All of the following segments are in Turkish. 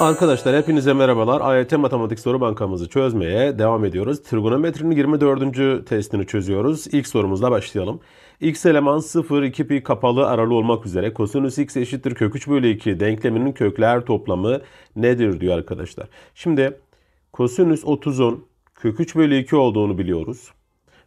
Arkadaşlar hepinize merhabalar. AYT Matematik Soru Bankamızı çözmeye devam ediyoruz. Trigonometrinin 24. testini çözüyoruz. İlk sorumuzla başlayalım. X eleman 0, 2 pi kapalı aralı olmak üzere kosinüs x eşittir kök 3 bölü 2 denkleminin kökler toplamı nedir diyor arkadaşlar. Şimdi kosinüs 30'un kök 3 bölü 2 olduğunu biliyoruz.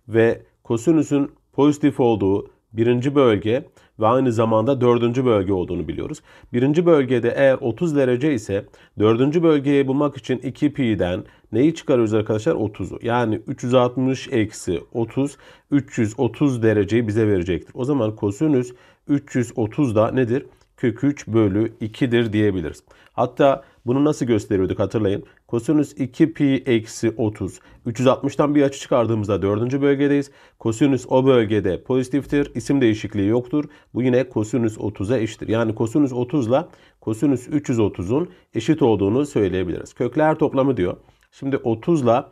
Ve kosinüsün pozitif olduğu birinci bölge ve aynı zamanda dördüncü bölge olduğunu biliyoruz. Birinci bölgede eğer 30 derece ise dördüncü bölgeyi bulmak için 2 pi'den neyi çıkarıyoruz arkadaşlar? 30'u. Yani 360 eksi 30, 330 dereceyi bize verecektir. O zaman kosinüs 330 da nedir? Kök 3 bölü 2'dir diyebiliriz. Hatta bunu nasıl gösteriyorduk hatırlayın. Kosinüs 2 pi eksi 30. 360'tan bir açı çıkardığımızda dördüncü bölgedeyiz. Kosinüs o bölgede pozitiftir. İsim değişikliği yoktur. Bu yine kosinüs 30'a eşittir. Yani kosinüs 30 ile kosinüs 330'un eşit olduğunu söyleyebiliriz. Kökler toplamı diyor. Şimdi 30 ile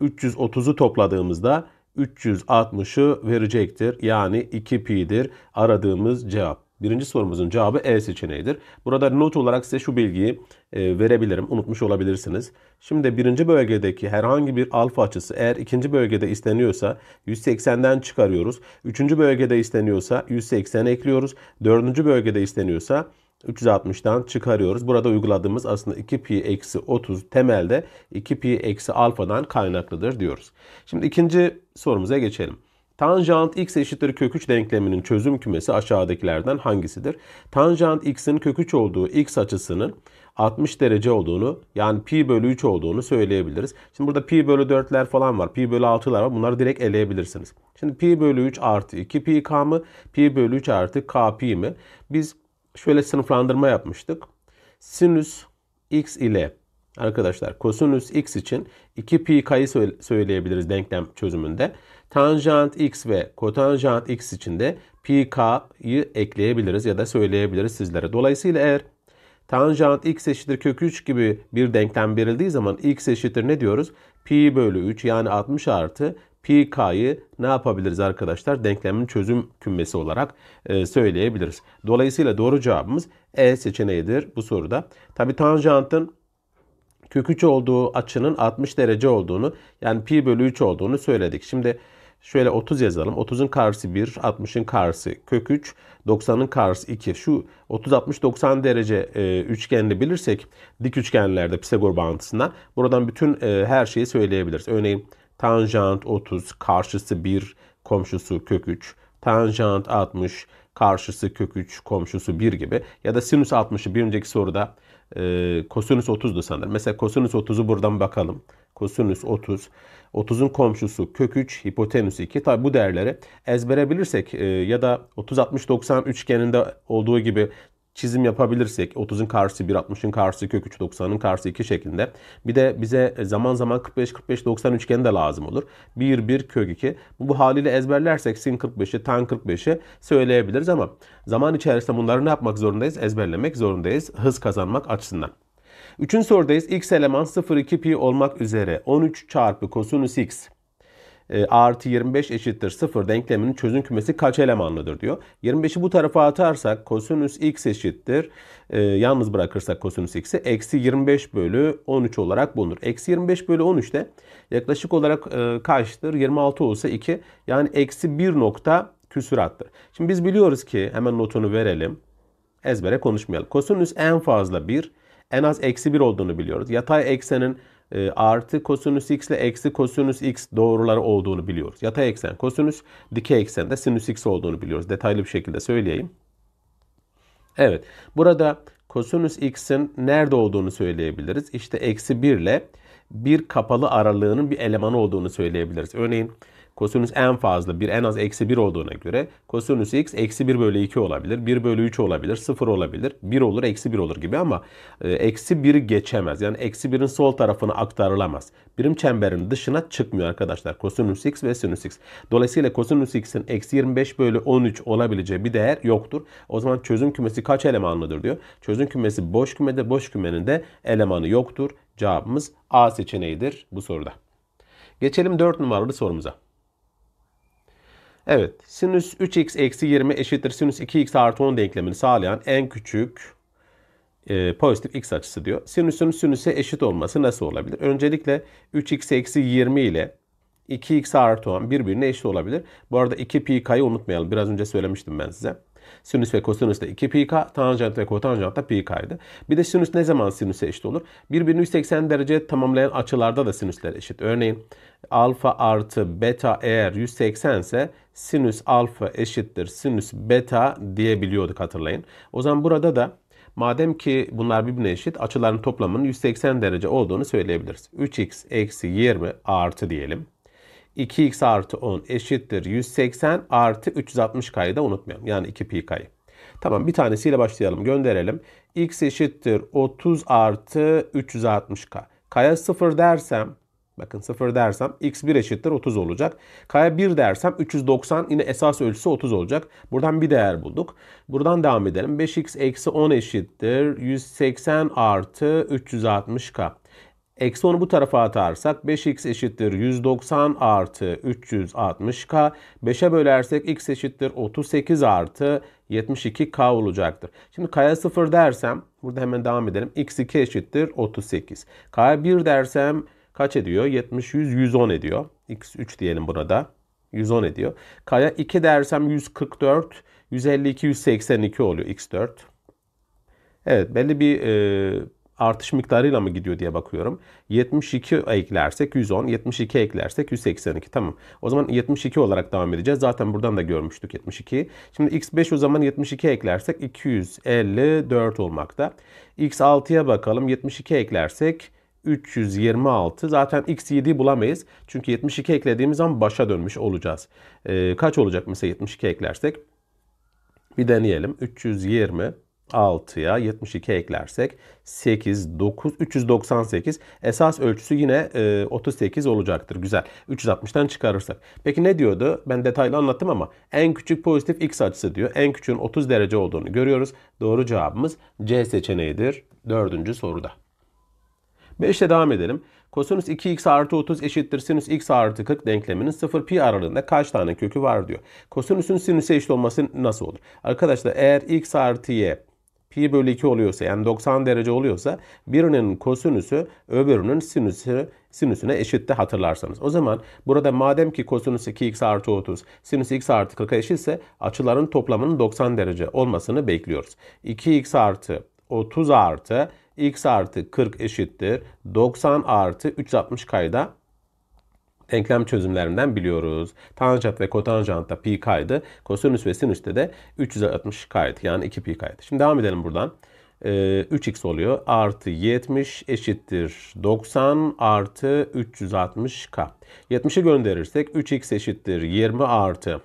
330'u topladığımızda 360'ı verecektir. Yani 2 pi'dir aradığımız cevap. Birinci sorumuzun cevabı E seçeneğidir. Burada not olarak size şu bilgiyi e, verebilirim. Unutmuş olabilirsiniz. Şimdi birinci bölgedeki herhangi bir alfa açısı eğer ikinci bölgede isteniyorsa 180'den çıkarıyoruz. Üçüncü bölgede isteniyorsa 180 ekliyoruz. Dördüncü bölgede isteniyorsa 360'dan çıkarıyoruz. Burada uyguladığımız aslında 2 pi eksi 30 temelde 2 pi eksi alfadan kaynaklıdır diyoruz. Şimdi ikinci sorumuza geçelim. Tanjant x eşittir köküç denkleminin çözüm kümesi aşağıdakilerden hangisidir? Tanjant x'in köküç olduğu x açısının 60 derece olduğunu yani pi bölü 3 olduğunu söyleyebiliriz. Şimdi burada pi bölü 4'ler falan var. Pi bölü 6'lar var. Bunları direkt eleyebilirsiniz. Şimdi pi bölü 3 artı 2 pi k mı? Pi bölü 3 artı k pi mi? Biz şöyle sınıflandırma yapmıştık. Sinüs x ile arkadaşlar kosinüs x için 2 pi k'yı söyleyebiliriz denklem çözümünde. Tanjant x ve kotanjant x için de pi k'yı ekleyebiliriz ya da söyleyebiliriz sizlere. Dolayısıyla eğer tanjant x eşittir kök 3 gibi bir denklem verildiği zaman x eşittir ne diyoruz? Pi bölü 3 yani 60 artı pi k'yı ne yapabiliriz arkadaşlar? Denklemin çözüm kümesi olarak e, söyleyebiliriz. Dolayısıyla doğru cevabımız E seçeneğidir bu soruda. Tabi tanjantın kök 3 olduğu açının 60 derece olduğunu yani pi bölü 3 olduğunu söyledik. Şimdi Şöyle 30 yazalım. 30'un karşısı 1, 60'ın karşısı kök 3, 90'ın karşısı 2. Şu 30-60-90 derece e, üçgenini bilirsek dik üçgenlerde Pisagor bağıntısından buradan bütün e, her şeyi söyleyebiliriz. Örneğin tanjant 30, karşısı 1, komşusu kök 3, tanjant 60, karşısı kök 3, komşusu 1 gibi. Ya da sinüs 60'ı bir önceki soruda e, kosinüs 30'du sanırım. Mesela kosinüs 30'u buradan bakalım. Kosinüs 30. 30'un komşusu kök 3, hipotenüs 2. Tabi bu değerleri ezbere bilirsek e, ya da 30-60-90 üçgeninde olduğu gibi çizim yapabilirsek 30'un karşısı 1, 60'ın karşısı kök 3, 90'ın karşısı 2 şeklinde. Bir de bize e, zaman zaman 45, 45, 90 üçgeni de lazım olur. 1, 1, kök 2. Bu haliyle ezberlersek sin 45'i, tan 45'i söyleyebiliriz ama zaman içerisinde bunları ne yapmak zorundayız? Ezberlemek zorundayız hız kazanmak açısından. Üçüncü sorudayız. X eleman 0,2 pi olmak üzere 13 çarpı kosinüs x e, artı 25 eşittir 0 denkleminin çözüm kümesi kaç elemanlıdır diyor. 25'i bu tarafa atarsak kosinüs x eşittir. E, yalnız bırakırsak kosinüs x'i eksi 25 bölü 13 olarak bulunur. Eksi 25 bölü 13 de yaklaşık olarak e, kaçtır? 26 olsa 2 yani eksi 1 nokta küsürattır. Şimdi biz biliyoruz ki hemen notunu verelim. Ezbere konuşmayalım. Kosinüs en fazla 1, en az eksi 1 olduğunu biliyoruz. Yatay eksenin e, artı kosinüs x ile eksi kosinüs x doğruları olduğunu biliyoruz. Yatay eksen kosinüs, dikey eksen de sinüs x olduğunu biliyoruz. Detaylı bir şekilde söyleyeyim. Evet, burada kosinüs x'in nerede olduğunu söyleyebiliriz. İşte eksi 1 ile bir kapalı aralığının bir elemanı olduğunu söyleyebiliriz. Örneğin Kosinüs en fazla bir en az eksi 1 olduğuna göre kosinüs x eksi 1 bölü 2 olabilir. 1 bölü 3 olabilir. 0 olabilir. 1 olur eksi 1 olur gibi ama e, eksi 1'i geçemez. Yani eksi 1'in sol tarafına aktarılamaz. Birim çemberin dışına çıkmıyor arkadaşlar. Kosinüs x ve sinüs x. Dolayısıyla kosinüs x'in eksi 25 bölü 13 olabileceği bir değer yoktur. O zaman çözüm kümesi kaç elemanlıdır diyor. Çözüm kümesi boş kümede boş kümenin de elemanı yoktur. Cevabımız A seçeneğidir bu soruda. Geçelim 4 numaralı sorumuza. Evet sinüs 3x eksi 20 eşittir sinüs 2x artı 10 denklemini sağlayan en küçük e, pozitif x açısı diyor. Sinüsün sinüse eşit olması nasıl olabilir? Öncelikle 3x eksi 20 ile 2x artı 10 birbirine eşit olabilir. Bu arada 2 pi kayı unutmayalım. Biraz önce söylemiştim ben size. Sinüs ve kosinüs de 2 k, tanjant ve kotanjant da k'ydı. Bir de sinüs ne zaman sinüse eşit olur? Birbirini 180 derece tamamlayan açılarda da sinüsler eşit. Örneğin alfa artı beta eğer 180 ise sinüs alfa eşittir sinüs beta diyebiliyorduk hatırlayın. O zaman burada da Madem ki bunlar birbirine eşit açıların toplamının 180 derece olduğunu söyleyebiliriz. 3x eksi 20 artı diyelim. 2x artı 10 eşittir 180 artı 360 k'yı da unutmayalım. Yani 2 pi kayı. Tamam bir tanesiyle başlayalım gönderelim. x eşittir 30 artı 360 k. Kaya 0 dersem bakın 0 dersem x 1 eşittir 30 olacak. Kaya 1 dersem 390 yine esas ölçüsü 30 olacak. Buradan bir değer bulduk. Buradan devam edelim. 5x eksi 10 eşittir 180 artı 360 k. Eksi 10'u bu tarafa atarsak 5x eşittir 190 artı 360k. 5'e bölersek x eşittir 38 artı 72k olacaktır. Şimdi k'ya 0 dersem burada hemen devam edelim. x2 eşittir 38. k'ya 1 dersem kaç ediyor? 70, 100, 110 ediyor. x3 diyelim buna da. 110 ediyor. K'ya 2 dersem 144, 152, 182 oluyor x4. Evet belli bir e, artış miktarıyla mı gidiyor diye bakıyorum. 72 eklersek 110, 72 eklersek 182 tamam. O zaman 72 olarak devam edeceğiz. Zaten buradan da görmüştük 72. Şimdi x5 o zaman 72 eklersek 254 olmakta. x6'ya bakalım 72 eklersek 326. Zaten x7'yi bulamayız. Çünkü 72 eklediğimiz zaman başa dönmüş olacağız. Ee, kaç olacak mesela 72 eklersek? Bir deneyelim. 320 6'ya 72 eklersek 8, 9, 398. Esas ölçüsü yine 38 e, olacaktır. Güzel. 360'tan çıkarırsak. Peki ne diyordu? Ben detaylı anlattım ama en küçük pozitif x açısı diyor. En küçüğün 30 derece olduğunu görüyoruz. Doğru cevabımız C seçeneğidir. Dördüncü soruda. 5'te devam edelim. Kosinüs 2x artı 30 eşittir sinüs x artı 40 denkleminin 0 pi aralığında kaç tane kökü var diyor. Kosinüsün sinüse eşit olması nasıl olur? Arkadaşlar eğer x artı y pi bölü 2 oluyorsa yani 90 derece oluyorsa birinin kosinüsü öbürünün sinüsü sinüsüne eşitti hatırlarsanız. O zaman burada madem ki kosinüs 2x artı 30 sinüs x artı 40'a eşitse açıların toplamının 90 derece olmasını bekliyoruz. 2x artı 30 artı x artı 40 eşittir. 90 artı 360 kayda denklem çözümlerinden biliyoruz. Tanjant ve kotanjantta pi kaydı. Kosinüs ve sinüste de 360 kaydı. Yani 2 pi kaydı. Şimdi devam edelim buradan. Ee, 3x oluyor. Artı 70 eşittir 90 artı 360k. 70'i gönderirsek 3x eşittir 20 artı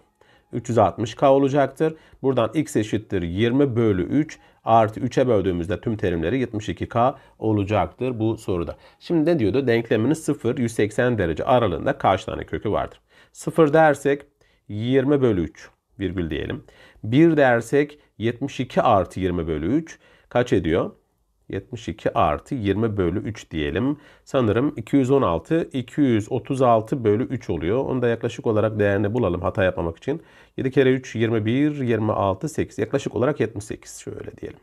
360K olacaktır. Buradan X eşittir 20 bölü 3 artı 3'e böldüğümüzde tüm terimleri 72K olacaktır bu soruda. Şimdi ne diyordu? Denkleminin 0 180 derece aralığında kaç tane kökü vardır? 0 dersek 20 bölü 3 virgül diyelim. 1 dersek 72 artı 20 bölü 3 kaç ediyor? 72 artı 20 bölü 3 diyelim. Sanırım 216, 236 bölü 3 oluyor. Onu da yaklaşık olarak değerini bulalım hata yapmamak için. 7 kere 3, 21, 26, 8. Yaklaşık olarak 78 şöyle diyelim.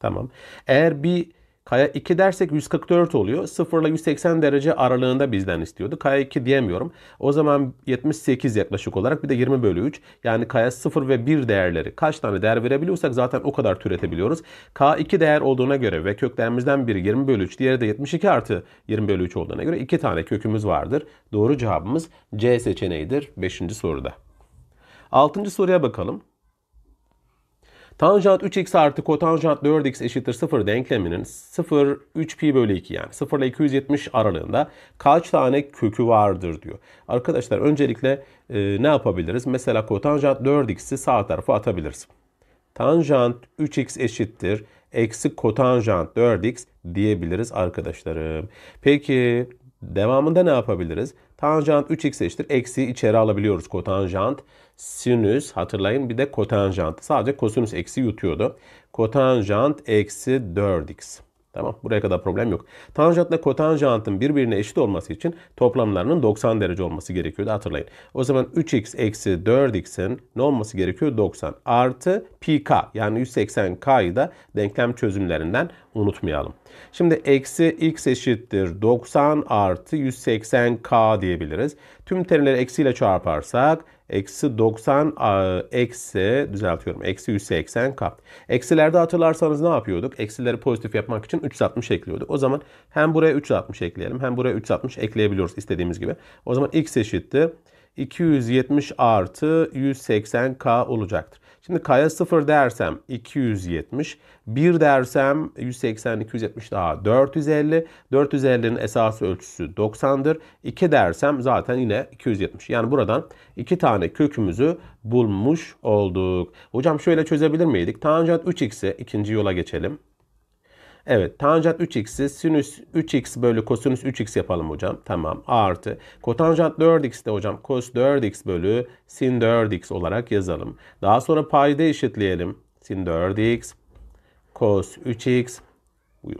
Tamam. Eğer bir Kaya 2 dersek 144 oluyor. 0 ile 180 derece aralığında bizden istiyordu. Kaya 2 diyemiyorum. O zaman 78 yaklaşık olarak bir de 20 bölü 3. Yani kaya 0 ve 1 değerleri kaç tane değer verebiliyorsak zaten o kadar türetebiliyoruz. K2 değer olduğuna göre ve köklerimizden biri 20 bölü 3 diğeri de 72 artı 20 bölü 3 olduğuna göre 2 tane kökümüz vardır. Doğru cevabımız C seçeneğidir 5. soruda. 6. soruya bakalım. Tanjant 3x artı kotanjant 4x eşittir 0 denkleminin 0 3pi bölü 2 yani 0 ile 270 aralığında kaç tane kökü vardır diyor. Arkadaşlar öncelikle e, ne yapabiliriz? Mesela kotanjant 4x'i sağ tarafa atabiliriz. Tanjant 3x eşittir eksi kotanjant 4x diyebiliriz arkadaşlarım. Peki devamında ne yapabiliriz? Tanjant 3x eşittir eksi içeri alabiliyoruz kotanjant sinüs hatırlayın bir de kotanjantı. Sadece kosinüs eksi yutuyordu. Kotanjant eksi 4x. Tamam buraya kadar problem yok. Tanjantla kotanjantın birbirine eşit olması için toplamlarının 90 derece olması gerekiyordu hatırlayın. O zaman 3x eksi 4x'in ne olması gerekiyor? 90 artı pi k yani 180k'yı da denklem çözümlerinden unutmayalım. Şimdi eksi x eşittir 90 artı 180k diyebiliriz. Tüm terimleri eksiyle çarparsak Eksi 90 eksi düzeltiyorum. Eksi 180 k. Eksilerde hatırlarsanız ne yapıyorduk? Eksileri pozitif yapmak için 360 ekliyorduk. O zaman hem buraya 360 ekleyelim hem buraya 360 ekleyebiliyoruz istediğimiz gibi. O zaman x eşittir. 270 artı 180k olacaktır. Şimdi kaya 0 dersem 270, 1 dersem 180, 270 daha 450. 450'nin esas ölçüsü 90'dır. 2 dersem zaten yine 270. Yani buradan 2 tane kökümüzü bulmuş olduk. Hocam şöyle çözebilir miydik? Tanjant 3x'i ikinci yola geçelim. Evet tanjant 3x'i sinüs 3x bölü kosinüs 3x yapalım hocam. Tamam artı kotanjant 4x de hocam kos 4x bölü sin 4x olarak yazalım. Daha sonra payda eşitleyelim. Sin 4x kos 3x buyur.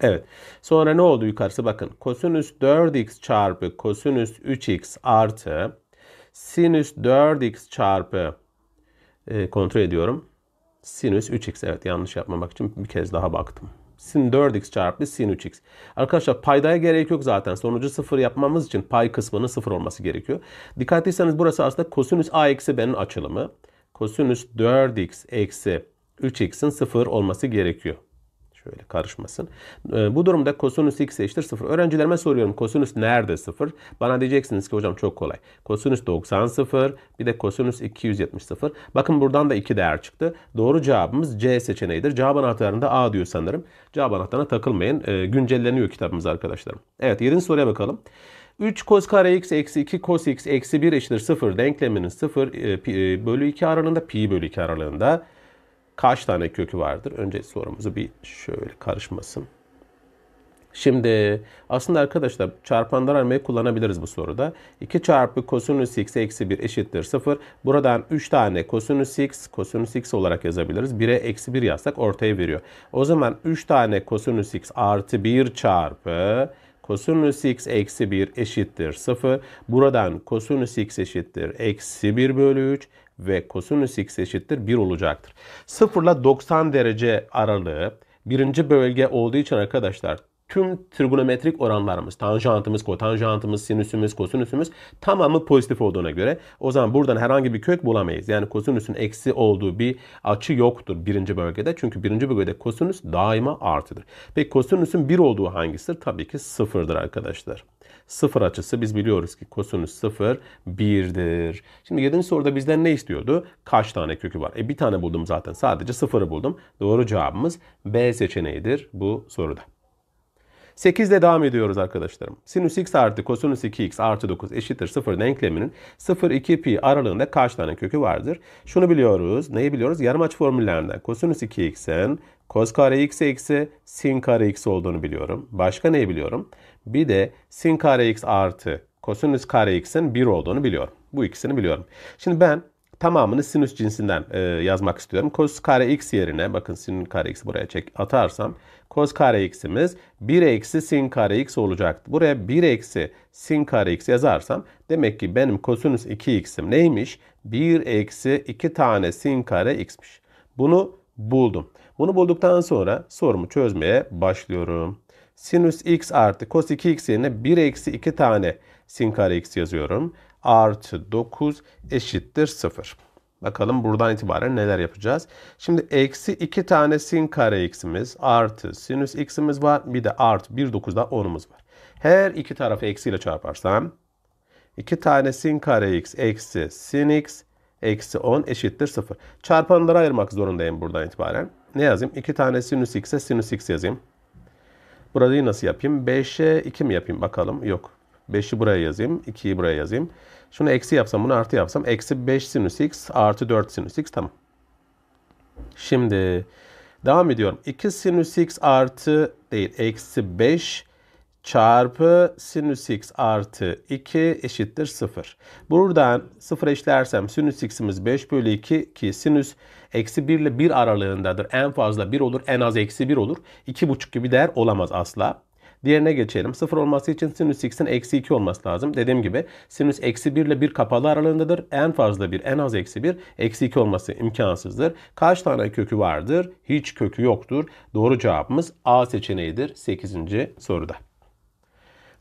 Evet. Sonra ne oldu yukarısı bakın. Kosinüs 4x çarpı kosinüs 3x artı sinüs 4x çarpı e, kontrol ediyorum sinüs 3x. Evet yanlış yapmamak için bir kez daha baktım. Sin 4x çarpı sin 3x. Arkadaşlar paydaya gerek yok zaten. Sonucu 0 yapmamız için pay kısmının 0 olması gerekiyor. Dikkat etseniz burası aslında kosinüs a eksi b'nin açılımı. Kosinüs 4x eksi 3x'in 0 olması gerekiyor. Şöyle karışmasın. Ee, bu durumda kosinüs x eşittir 0. Öğrencilerime soruyorum kosinüs nerede 0? Bana diyeceksiniz ki hocam çok kolay. Kosinüs 90 0 bir de kosinüs 270 0. Bakın buradan da iki değer çıktı. Doğru cevabımız C seçeneğidir. Cevap anahtarında A diyor sanırım. Cevap anahtarına takılmayın. Ee, güncelleniyor kitabımız arkadaşlarım. Evet 7. soruya bakalım. 3 cos kare x eksi 2 cos x eksi 1 eşittir 0 denkleminin 0 e, e, bölü 2 aralığında pi bölü 2 aralığında kaç tane kökü vardır? Önce sorumuzu bir şöyle karışmasın. Şimdi aslında arkadaşlar çarpanlar almayı kullanabiliriz bu soruda. 2 çarpı kosinüs x eksi 1 eşittir 0. Buradan 3 tane kosinüs x, kosinüs x olarak yazabiliriz. 1'e eksi 1 yazsak ortaya veriyor. O zaman 3 tane kosinüs x artı 1 çarpı kosinüs x eksi 1 eşittir 0. Buradan kosinüs x eşittir eksi 1 bölü 3 ve kosinüs x eşittir 1 olacaktır. 0 ile 90 derece aralığı birinci bölge olduğu için arkadaşlar tüm trigonometrik oranlarımız, tanjantımız, kotanjantımız, sinüsümüz, kosinüsümüz tamamı pozitif olduğuna göre o zaman buradan herhangi bir kök bulamayız. Yani kosinüsün eksi olduğu bir açı yoktur birinci bölgede. Çünkü birinci bölgede kosinüs daima artıdır. Peki kosinüsün bir olduğu hangisidir? Tabii ki sıfırdır arkadaşlar. Sıfır açısı biz biliyoruz ki kosinüs sıfır birdir. Şimdi yedinci soruda bizden ne istiyordu? Kaç tane kökü var? E bir tane buldum zaten. Sadece sıfırı buldum. Doğru cevabımız B seçeneğidir bu soruda. 8 ile devam ediyoruz arkadaşlarım. Sinüs x artı kosinüs 2x artı 9 eşittir 0 denkleminin 0-2 pi aralığında kaç tane kökü vardır? Şunu biliyoruz. Neyi biliyoruz? Yarımaç formüllerinden kosinüs 2x'in Kos kare x eksi sin kare x olduğunu biliyorum. Başka neyi biliyorum? Bir de sin kare x artı kosinüs kare x'in 1 olduğunu biliyorum. Bu ikisini biliyorum. Şimdi ben tamamını sinüs cinsinden e, yazmak istiyorum. Kos kare x yerine bakın sin kare x buraya çek atarsam Cos kare x'imiz 1 eksi sin kare x olacaktı. Buraya 1 eksi sin kare x yazarsam demek ki benim kosinüs 2x'im neymiş? 1 eksi 2 tane sin kare x'miş. Bunu buldum. Bunu bulduktan sonra sorumu çözmeye başlıyorum. Sinüs x artı cos 2x yerine 1 eksi 2 tane sin kare x yazıyorum. Artı 9 eşittir 0. Bakalım buradan itibaren neler yapacağız. Şimdi eksi 2 tane sin kare x'imiz artı sinüs x'imiz var. Bir de artı 1.9'da 10'umuz var. Her iki tarafı eksiyle çarparsam 2 tane sin kare x eksi sin x eksi 10 eşittir 0. Çarpanları ayırmak zorundayım buradan itibaren. Ne yazayım? 2 tane sinüs x'e sinüs x yazayım. Burayı nasıl yapayım? 5'e 2 mi yapayım bakalım? Yok. 5'i buraya yazayım. 2'yi buraya yazayım. Şunu eksi yapsam bunu artı yapsam. Eksi 5 sinüs x artı 4 sinüs x tamam. Şimdi devam ediyorum. 2 sinüs x artı değil eksi 5 çarpı sinüs x artı 2 eşittir 0. Buradan 0 eşitlersem sinüs x'imiz 5 bölü 2 ki sinüs eksi 1 ile 1 aralığındadır. En fazla 1 olur en az eksi 1 olur. 2,5 gibi değer olamaz asla. Diğerine geçelim. 0 olması için sinüs x'in eksi 2 olması lazım. Dediğim gibi sinüs eksi 1 ile 1 kapalı aralığındadır. En fazla 1 en az eksi 1 eksi 2 olması imkansızdır. Kaç tane kökü vardır? Hiç kökü yoktur. Doğru cevabımız A seçeneğidir 8. soruda.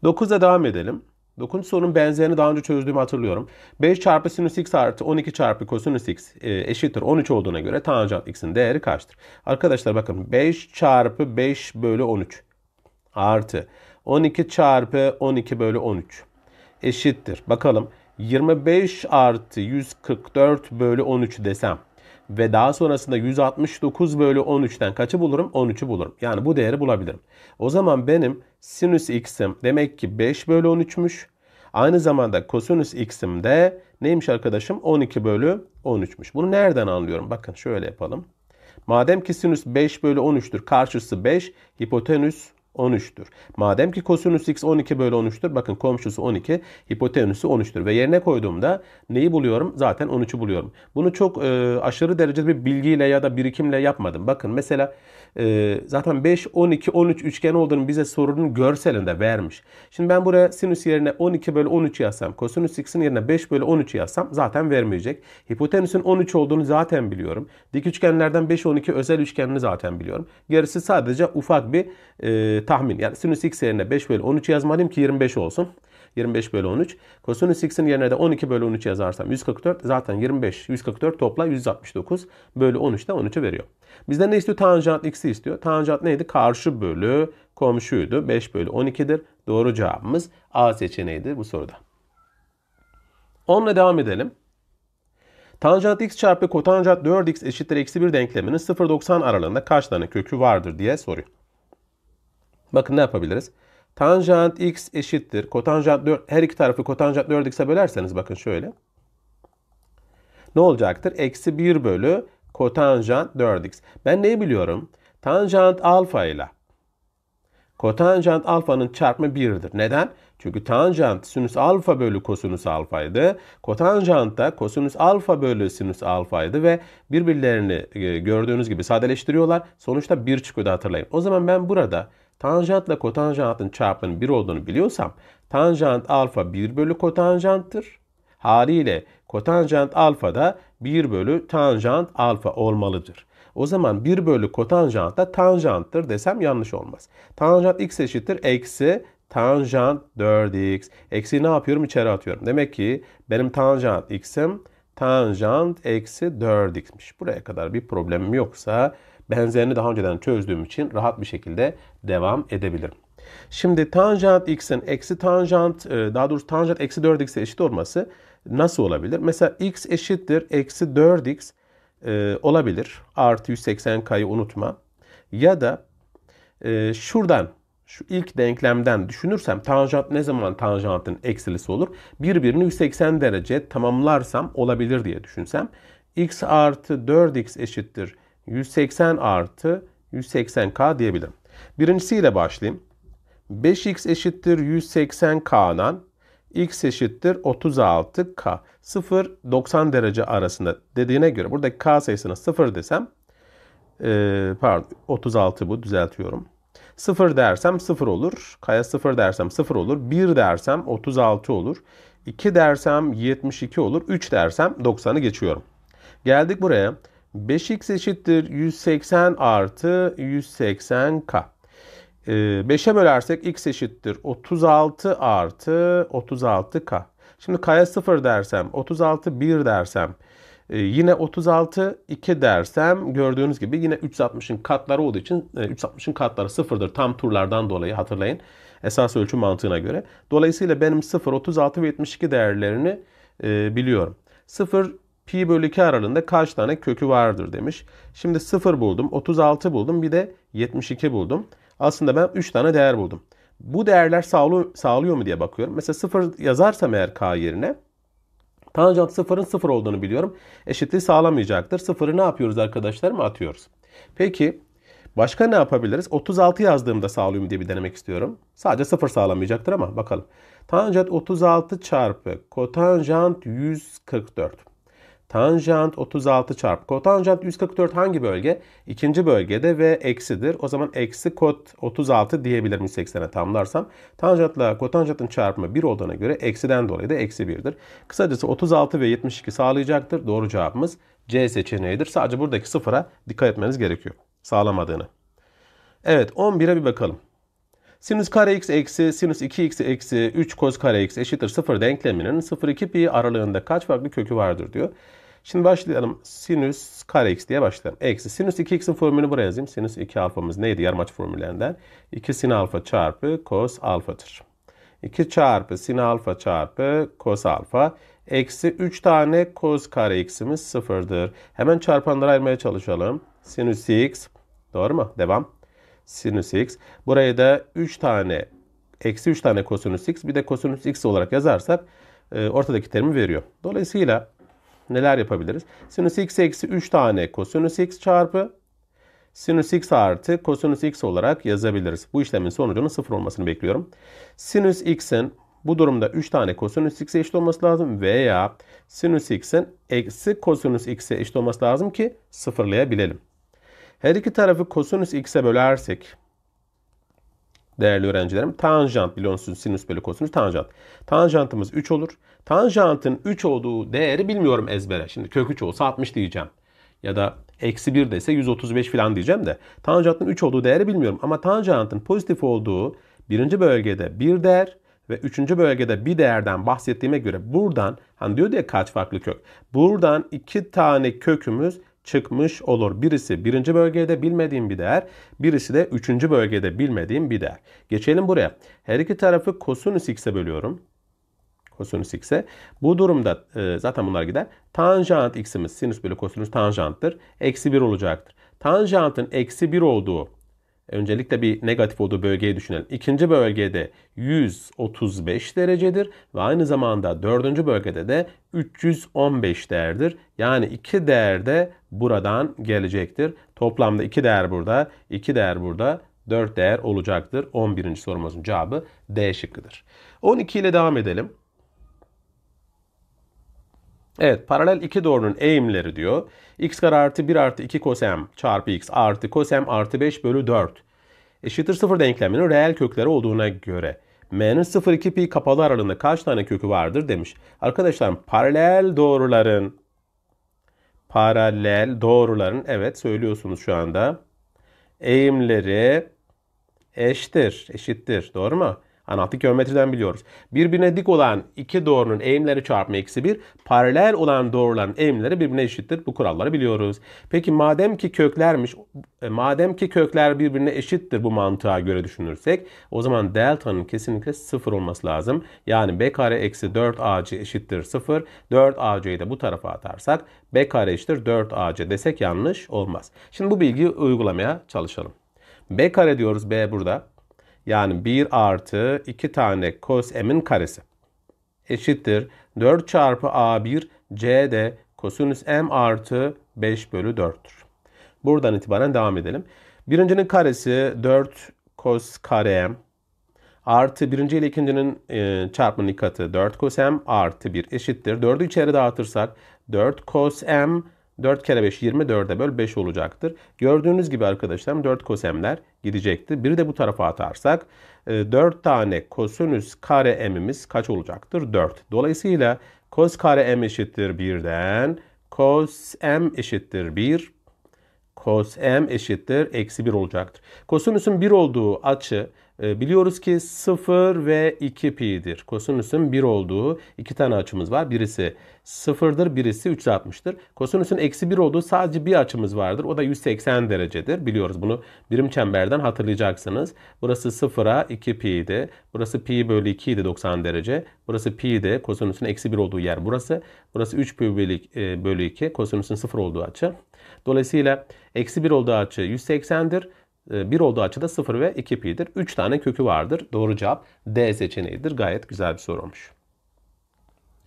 9'a devam edelim. 9. sorunun benzerini daha önce çözdüğümü hatırlıyorum. 5 çarpı sinüs x artı 12 çarpı kosinüs x e, eşittir 13 olduğuna göre tanjant x'in değeri kaçtır? Arkadaşlar bakın 5 çarpı 5 bölü 13 artı 12 çarpı 12 bölü 13 eşittir. Bakalım 25 artı 144 bölü 13 desem ve daha sonrasında 169 bölü 13'ten kaçı bulurum? 13'ü bulurum. Yani bu değeri bulabilirim. O zaman benim sinüs x'im demek ki 5 bölü 13'müş. Aynı zamanda kosinüs x'im de neymiş arkadaşım? 12 bölü 13'müş. Bunu nereden anlıyorum? Bakın şöyle yapalım. Madem ki sinüs 5 bölü 13'tür. Karşısı 5, hipotenüs 13'tür. Madem ki kosinüs x 12 bölü 13'tür. Bakın komşusu 12, hipotenüsü 13'tür. Ve yerine koyduğumda neyi buluyorum? Zaten 13'ü buluyorum. Bunu çok e, aşırı derecede bir bilgiyle ya da birikimle yapmadım. Bakın mesela e, zaten 5, 12, 13 üçgen olduğunu bize sorunun görselinde vermiş. Şimdi ben buraya sinüs yerine 12 bölü 13 yazsam, kosinüs x'in yerine 5 bölü 13 yazsam zaten vermeyecek. Hipotenüsün 13 olduğunu zaten biliyorum. Dik üçgenlerden 5, 12 özel üçgenini zaten biliyorum. Gerisi sadece ufak bir e, tahmin yani sinüs x yerine 5 bölü 13 yazmalıyım ki 25 olsun. 25 bölü 13. Kosinüs x'in yerine de 12 bölü 13 yazarsam 144 zaten 25. 144 topla 169 bölü 13 de 13'ü veriyor. Bizden ne istiyor? Tanjant x'i istiyor. Tanjant neydi? Karşı bölü komşuydu. 5 bölü 12'dir. Doğru cevabımız A seçeneğidir bu soruda. Onunla devam edelim. Tanjant x çarpı kotanjant 4x eşittir eksi 1 denkleminin 0-90 aralığında kaç tane kökü vardır diye soruyor. Bakın ne yapabiliriz? Tanjant x eşittir. Kotanjant 4, her iki tarafı kotanjant 4 x'e bölerseniz bakın şöyle. Ne olacaktır? Eksi 1 bölü kotanjant 4 x. Ben neyi biliyorum? Tanjant alfa ile kotanjant alfanın çarpımı 1'dir. Neden? Çünkü tanjant sinüs alfa bölü kosinüs alfaydı. Kotanjant da kosinüs alfa bölü sinüs alfaydı ve birbirlerini e, gördüğünüz gibi sadeleştiriyorlar. Sonuçta 1 çıkıyordu hatırlayın. O zaman ben burada tanjantla kotanjantın çarpının 1 olduğunu biliyorsam tanjant alfa 1 bölü kotanjanttır. Haliyle kotanjant alfa da 1 bölü tanjant alfa olmalıdır. O zaman 1 bölü kotanjant da tanjanttır desem yanlış olmaz. Tanjant x eşittir eksi tanjant 4x. Eksi ne yapıyorum? İçeri atıyorum. Demek ki benim tanjant x'im tanjant eksi 4x'miş. Buraya kadar bir problemim yoksa benzerini daha önceden çözdüğüm için rahat bir şekilde devam edebilirim. Şimdi tanjant x'in eksi tanjant e, daha doğrusu tanjant eksi 4x'e eşit olması nasıl olabilir? Mesela x eşittir eksi 4x e, olabilir. Artı 180k'yı unutma. Ya da e, şuradan şu ilk denklemden düşünürsem tanjant ne zaman tanjantın eksilisi olur? Birbirini 180 derece tamamlarsam olabilir diye düşünsem. x artı 4x eşittir 180 artı 180K diyebilirim. Birincisiyle başlayayım. 5x eşittir 180k'dan x eşittir 36k. 0 90 derece arasında dediğine göre buradaki k sayısına 0 desem e, pardon 36 bu düzeltiyorum. 0 dersem 0 olur. K'ya 0 dersem 0 olur. 1 dersem 36 olur. 2 dersem 72 olur. 3 dersem 90'ı geçiyorum. Geldik buraya. 5x eşittir 180 artı 180k. 5'e ee, bölersek x eşittir 36 artı 36k. Şimdi k'ya 0 dersem, 36 1 dersem, e, yine 36 2 dersem gördüğünüz gibi yine 360'ın katları olduğu için 360'ın e, katları sıfırdır Tam turlardan dolayı hatırlayın. Esas ölçü mantığına göre. Dolayısıyla benim 0, 36 ve 72 değerlerini e, biliyorum. 0 pi bölü 2 aralığında kaç tane kökü vardır demiş. Şimdi 0 buldum, 36 buldum, bir de 72 buldum. Aslında ben 3 tane değer buldum. Bu değerler sağlıyor, sağlıyor mu diye bakıyorum. Mesela 0 yazarsam eğer k yerine tanjant 0'ın 0 olduğunu biliyorum. Eşitliği sağlamayacaktır. 0'ı ne yapıyoruz arkadaşlar mı atıyoruz. Peki başka ne yapabiliriz? 36 yazdığımda sağlıyor mu diye bir denemek istiyorum. Sadece 0 sağlamayacaktır ama bakalım. Tanjant 36 çarpı kotanjant 144. Tanjant 36 çarp kotanjant 144 hangi bölge? İkinci bölgede ve eksidir. O zaman eksi kot 36 diyebilirim 180'e tamlarsam. Tanjantla kotanjantın çarpımı 1 olduğuna göre eksiden dolayı da eksi 1'dir. Kısacası 36 ve 72 sağlayacaktır. Doğru cevabımız C seçeneğidir. Sadece buradaki sıfıra dikkat etmeniz gerekiyor. Sağlamadığını. Evet 11'e bir bakalım. Sinüs kare x eksi sinüs 2x eksi 3 kos kare x eşittir 0 denkleminin 0-2 pi aralığında kaç farklı kökü vardır diyor. Şimdi başlayalım. Sinüs kare x diye başlayalım. Eksi sinüs 2x'in formülünü buraya yazayım. Sinüs 2 alfamız neydi yarmaç formüllerinden? 2 sin alfa çarpı kos alfadır. 2 çarpı sin alfa çarpı kos alfa. Eksi 3 tane kos kare x'imiz sıfırdır. Hemen çarpanları ayırmaya çalışalım. Sinüs x. Doğru mu? Devam sinüs x. Buraya da 3 tane eksi 3 tane kosinüs x bir de kosinüs x olarak yazarsak e, ortadaki terimi veriyor. Dolayısıyla neler yapabiliriz? Sinüs x eksi 3 tane kosinüs x çarpı sinüs x artı kosinüs x olarak yazabiliriz. Bu işlemin sonucunun sıfır olmasını bekliyorum. Sinüs x'in bu durumda 3 tane kosinüs x'e eşit olması lazım veya sinüs x'in eksi kosinüs x'e eşit olması lazım ki sıfırlayabilelim. Her iki tarafı kosinüs x'e bölersek değerli öğrencilerim tanjant biliyorsunuz sinüs bölü kosinüs tanjant. Tanjantımız 3 olur. Tanjantın 3 olduğu değeri bilmiyorum ezbere. Şimdi kök 3 olsa 60 diyeceğim. Ya da eksi 1 dese 135 falan diyeceğim de. Tanjantın 3 olduğu değeri bilmiyorum. Ama tanjantın pozitif olduğu birinci bölgede bir değer ve üçüncü bölgede bir değerden bahsettiğime göre buradan hani diyor diye kaç farklı kök. Buradan iki tane kökümüz çıkmış olur. Birisi birinci bölgede bilmediğim bir değer, birisi de üçüncü bölgede bilmediğim bir değer. Geçelim buraya. Her iki tarafı kosinüs x'e bölüyorum. Kosinüs x'e. Bu durumda e, zaten bunlar gider. Tanjant x'imiz sinüs bölü kosinüs tanjanttır. Eksi 1 olacaktır. Tanjantın eksi 1 olduğu Öncelikle bir negatif olduğu bölgeyi düşünelim. İkinci bölgede 135 derecedir ve aynı zamanda dördüncü bölgede de 315 değerdir. Yani iki değer de buradan gelecektir. Toplamda iki değer burada, iki değer burada, dört değer olacaktır. 11. sorumuzun cevabı D şıkkıdır. 12 ile devam edelim. Evet paralel iki doğrunun eğimleri diyor. x kare artı 1 artı 2 kosem çarpı x artı kosem artı 5 bölü 4. Eşittir sıfır denkleminin reel kökleri olduğuna göre. M'nin 0,2 pi kapalı aralığında kaç tane kökü vardır demiş. Arkadaşlar paralel doğruların paralel doğruların evet söylüyorsunuz şu anda. Eğimleri eşittir. Eşittir. Doğru mu? Anahtar geometriden biliyoruz. Birbirine dik olan iki doğrunun eğimleri çarpı eksi bir Paralel olan doğruların eğimleri birbirine eşittir. Bu kuralları biliyoruz. Peki madem ki köklermiş, e, madem ki kökler birbirine eşittir bu mantığa göre düşünürsek o zaman delta'nın kesinlikle sıfır olması lazım. Yani b kare eksi 4 ac eşittir sıfır. 4 ac'yi de bu tarafa atarsak b kare eşittir 4 ac desek yanlış olmaz. Şimdi bu bilgiyi uygulamaya çalışalım. b kare diyoruz b burada yani 1 artı 2 tane cos m'in karesi eşittir 4 çarpı a1 c kosinüs m artı 5 bölü 4'tür. Buradan itibaren devam edelim. Birincinin karesi 4 cos kare m artı birinci ile ikincinin e, çarpımının katı 4 cos m artı 1 eşittir. 4'ü içeri dağıtırsak 4 cos m 4 kere 5 24'e böl 5 olacaktır. Gördüğünüz gibi arkadaşlarım 4 kosemler gidecekti. Bir de bu tarafa atarsak 4 e, tane kosinüs kare m'imiz kaç olacaktır? 4. Dolayısıyla kos kare m eşittir 1'den kos m eşittir 1 cos m eşittir eksi 1 olacaktır. Kosinüsün 1 olduğu açı e, biliyoruz ki 0 ve 2 pi'dir. Kosinüsün 1 olduğu iki tane açımız var. Birisi 0'dır, birisi 360'tır. Kosinüsün eksi 1 olduğu sadece bir açımız vardır. O da 180 derecedir. Biliyoruz bunu birim çemberden hatırlayacaksınız. Burası 0'a 2 pi'ydi. Burası pi bölü 2 idi 90 derece. Burası pi de kosinüsün eksi 1 olduğu yer burası. Burası 3 pi bölü 2 e, kosinüsün 0 olduğu açı. Dolayısıyla eksi 1 olduğu açı 180'dir. 1 e, olduğu da 0 ve 2 pi'dir. 3 tane kökü vardır. Doğru cevap D seçeneğidir. Gayet güzel bir soru olmuş.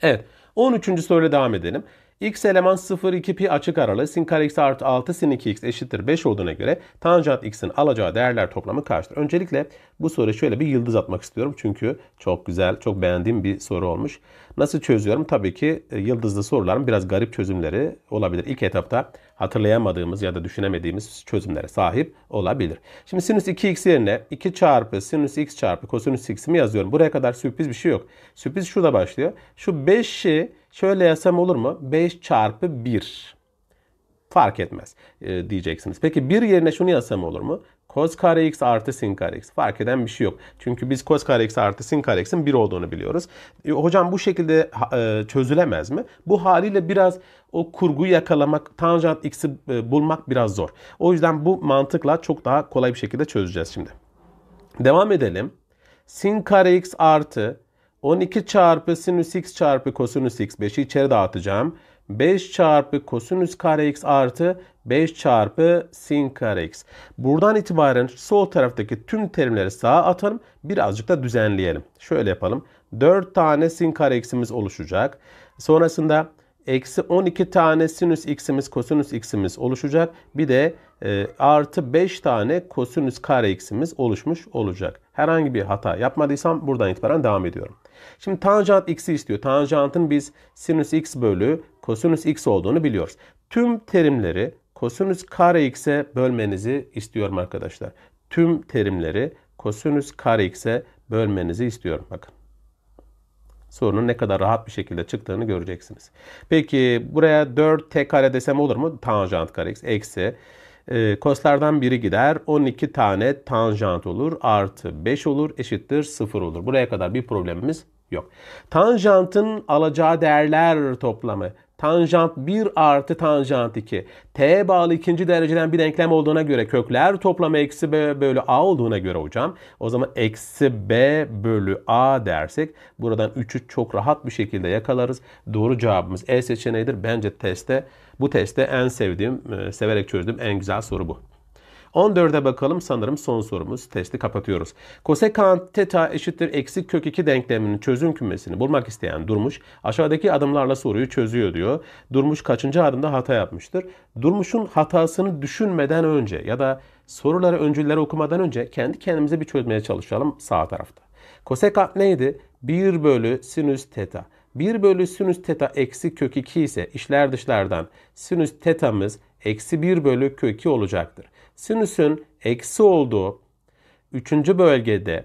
Evet. 13. soruyla devam edelim. X eleman 0, 2 pi açık aralığı sin kare x artı 6 sin 2x eşittir 5 olduğuna göre tanjant x'in alacağı değerler toplamı kaçtır? Öncelikle bu soruya şöyle bir yıldız atmak istiyorum. Çünkü çok güzel, çok beğendiğim bir soru olmuş. Nasıl çözüyorum? Tabii ki e, yıldızlı soruların biraz garip çözümleri olabilir. İlk etapta hatırlayamadığımız ya da düşünemediğimiz çözümlere sahip olabilir. Şimdi sinüs 2x yerine 2 çarpı sinüs x çarpı kosinüs x'imi yazıyorum. Buraya kadar sürpriz bir şey yok. Sürpriz şurada başlıyor. Şu 5'i Şöyle yazsam olur mu? 5 çarpı 1 fark etmez e, diyeceksiniz. Peki 1 yerine şunu yazsam olur mu? Cos kare x artı sin kare x. Fark eden bir şey yok. Çünkü biz cos kare x artı sin kare x'in 1 olduğunu biliyoruz. E, hocam bu şekilde e, çözülemez mi? Bu haliyle biraz o kurguyu yakalamak, tanjant x'i e, bulmak biraz zor. O yüzden bu mantıkla çok daha kolay bir şekilde çözeceğiz şimdi. Devam edelim. Sin kare x artı 12 çarpı sinüs x çarpı kosinüs x 5'i içeri dağıtacağım. 5 çarpı kosinüs kare x artı 5 çarpı sin kare x. Buradan itibaren sol taraftaki tüm terimleri sağa atalım. Birazcık da düzenleyelim. Şöyle yapalım. 4 tane sin kare x'imiz oluşacak. Sonrasında eksi 12 tane sinüs x'imiz kosinüs x'imiz oluşacak. Bir de e, artı 5 tane kosinüs kare x'imiz oluşmuş olacak. Herhangi bir hata yapmadıysam buradan itibaren devam ediyorum. Şimdi tanjant x'i istiyor. Tanjantın biz sinüs x bölü kosinüs x olduğunu biliyoruz. Tüm terimleri kosinüs kare x'e bölmenizi istiyorum arkadaşlar. Tüm terimleri kosinüs kare x'e bölmenizi istiyorum. Bakın sorunun ne kadar rahat bir şekilde çıktığını göreceksiniz. Peki buraya 4t kare desem olur mu? Tanjant kare x eksi e, ee, koslardan biri gider. 12 tane tanjant olur. Artı 5 olur. Eşittir 0 olur. Buraya kadar bir problemimiz yok. Tanjantın alacağı değerler toplamı tanjant 1 artı tanjant 2. T bağlı ikinci dereceden bir denklem olduğuna göre kökler toplamı eksi B bölü A olduğuna göre hocam. O zaman eksi B bölü A dersek buradan 3'ü çok rahat bir şekilde yakalarız. Doğru cevabımız E seçeneğidir. Bence testte bu testte en sevdiğim, e, severek çözdüğüm en güzel soru bu. 14'e bakalım sanırım son sorumuz. Testi kapatıyoruz. Kosekant teta eşittir eksi kök 2 denkleminin çözüm kümesini bulmak isteyen Durmuş aşağıdaki adımlarla soruyu çözüyor diyor. Durmuş kaçıncı adımda hata yapmıştır? Durmuş'un hatasını düşünmeden önce ya da soruları öncülleri okumadan önce kendi kendimize bir çözmeye çalışalım sağ tarafta. Kosekant neydi? 1 bölü sinüs teta. 1 bölü sinüs teta eksi kök 2 ise işler dışlardan sinüs teta'mız eksi 1 bölü kök 2 olacaktır sinüsün eksi olduğu 3. bölgede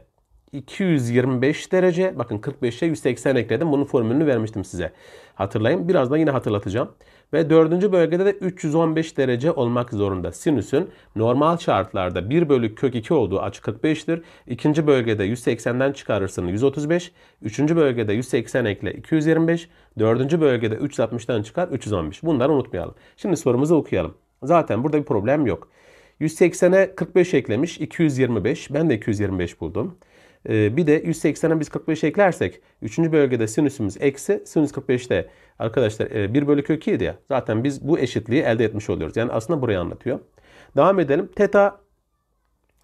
225 derece. Bakın 45'e 180 ekledim. Bunun formülünü vermiştim size. Hatırlayın. Birazdan yine hatırlatacağım. Ve dördüncü bölgede de 315 derece olmak zorunda. Sinüsün normal şartlarda 1 bölü kök 2 olduğu açı 45'tir. İkinci bölgede 180'den çıkarırsın 135. Üçüncü bölgede 180 ekle 225. Dördüncü bölgede 360'dan çıkar 315. Bunları unutmayalım. Şimdi sorumuzu okuyalım. Zaten burada bir problem yok. 180'e 45 eklemiş. 225. Ben de 225 buldum. Ee, bir de 180'e biz 45 eklersek 3. bölgede sinüsümüz eksi. Sinüs 45'te arkadaşlar e, 1 bölü kök 7 ya. Zaten biz bu eşitliği elde etmiş oluyoruz. Yani aslında burayı anlatıyor. Devam edelim. Teta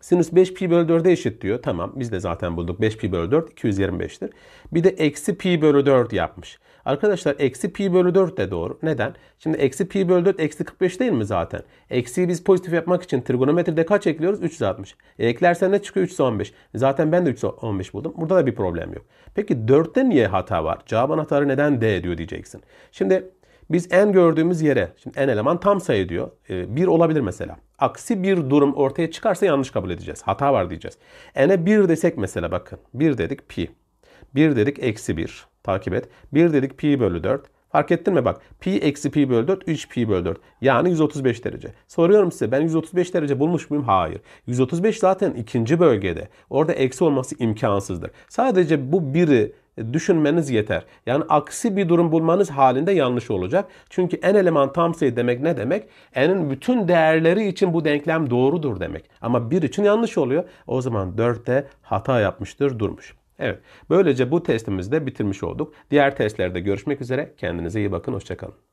sinüs 5 pi bölü 4'e eşit diyor. Tamam biz de zaten bulduk. 5 pi bölü 4 225'tir. Bir de eksi pi bölü 4 yapmış. Arkadaşlar eksi pi bölü 4 de doğru. Neden? Şimdi eksi pi bölü 4 eksi 45 değil mi zaten? Eksiyi biz pozitif yapmak için trigonometride kaç ekliyoruz? 3 60. E, eklersen ne çıkıyor? 3 15. Zaten ben de 3 15 buldum. Burada da bir problem yok. Peki 4'te niye hata var? Cevap anahtarı neden D diyor diyeceksin. Şimdi biz en gördüğümüz yere, şimdi en eleman tam sayı diyor. 1 e, olabilir mesela. Aksi bir durum ortaya çıkarsa yanlış kabul edeceğiz. Hata var diyeceğiz. N'e 1 desek mesela bakın. 1 dedik pi. 1 dedik eksi 1 takip et. 1 dedik pi bölü 4. Fark ettin mi bak. Pi eksi pi bölü 4 3 pi bölü 4. Yani 135 derece. Soruyorum size ben 135 derece bulmuş muyum? Hayır. 135 zaten ikinci bölgede. Orada eksi olması imkansızdır. Sadece bu biri e, düşünmeniz yeter. Yani aksi bir durum bulmanız halinde yanlış olacak. Çünkü en eleman tam sayı demek ne demek? N'in bütün değerleri için bu denklem doğrudur demek. Ama bir için yanlış oluyor. O zaman 4'te hata yapmıştır durmuş. Evet, böylece bu testimizi de bitirmiş olduk. Diğer testlerde görüşmek üzere. Kendinize iyi bakın, hoşçakalın.